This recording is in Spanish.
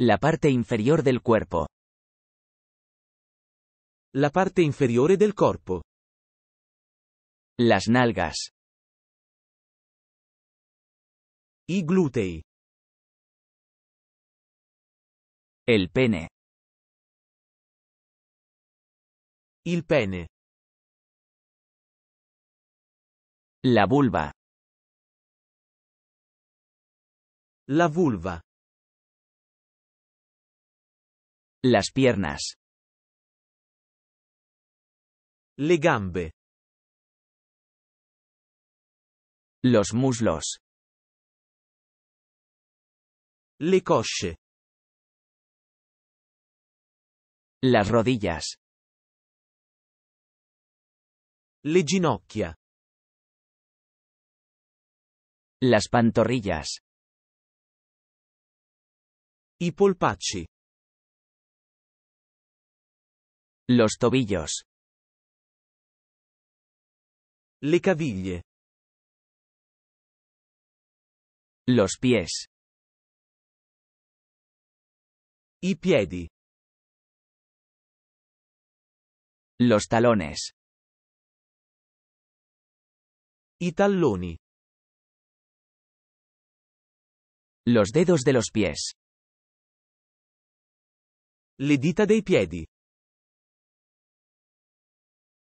La parte inferior del cuerpo. La parte inferior del cuerpo. Las nalgas. y glutei. El pene. El pene. La vulva. La vulva. Las piernas. Le gambe. Los muslos. Le cosce. Las rodillas. Le ginocchia. Las pantorrillas. I polpacci. Los tobillos. Le caviglie. Los pies. I piedi. Los talones. I talloni. Los dedos de los pies. Le dita dei piedi.